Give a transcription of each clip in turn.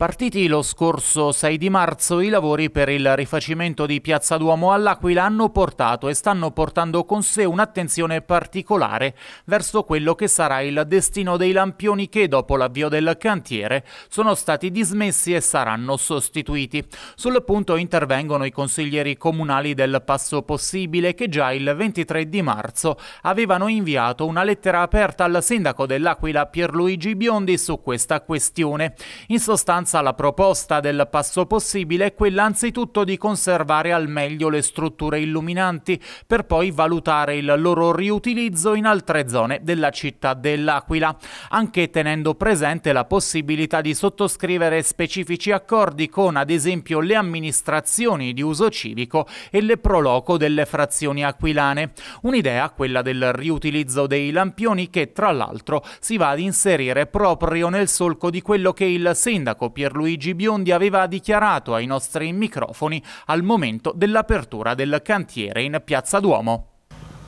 Partiti lo scorso 6 di marzo, i lavori per il rifacimento di Piazza Duomo all'Aquila hanno portato e stanno portando con sé un'attenzione particolare verso quello che sarà il destino dei lampioni che, dopo l'avvio del cantiere, sono stati dismessi e saranno sostituiti. Sul punto intervengono i consiglieri comunali del Passo Possibile che già il 23 di marzo avevano inviato una lettera aperta al sindaco dell'Aquila Pierluigi Biondi su questa questione. In sostanza, sostanza la proposta del passo possibile è quella anzitutto di conservare al meglio le strutture illuminanti per poi valutare il loro riutilizzo in altre zone della città dell'Aquila, anche tenendo presente la possibilità di sottoscrivere specifici accordi con ad esempio le amministrazioni di uso civico e le proloco delle frazioni aquilane. Un'idea, quella del riutilizzo dei lampioni che tra l'altro si va ad inserire proprio nel solco di quello che il sindaco Pierluigi Biondi aveva dichiarato ai nostri microfoni al momento dell'apertura del cantiere in Piazza Duomo.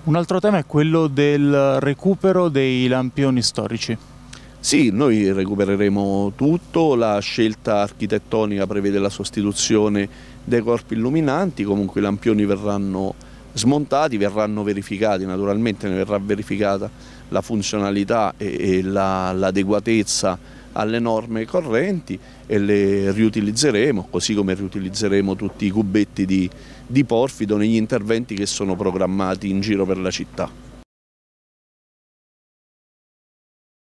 Un altro tema è quello del recupero dei lampioni storici. Sì, noi recupereremo tutto, la scelta architettonica prevede la sostituzione dei corpi illuminanti, comunque i lampioni verranno smontati, verranno verificati, naturalmente ne verrà verificata la funzionalità e, l'adeguatezza alle norme correnti e le riutilizzeremo, così come riutilizzeremo tutti i cubetti di, di porfido negli interventi che sono programmati in giro per la città.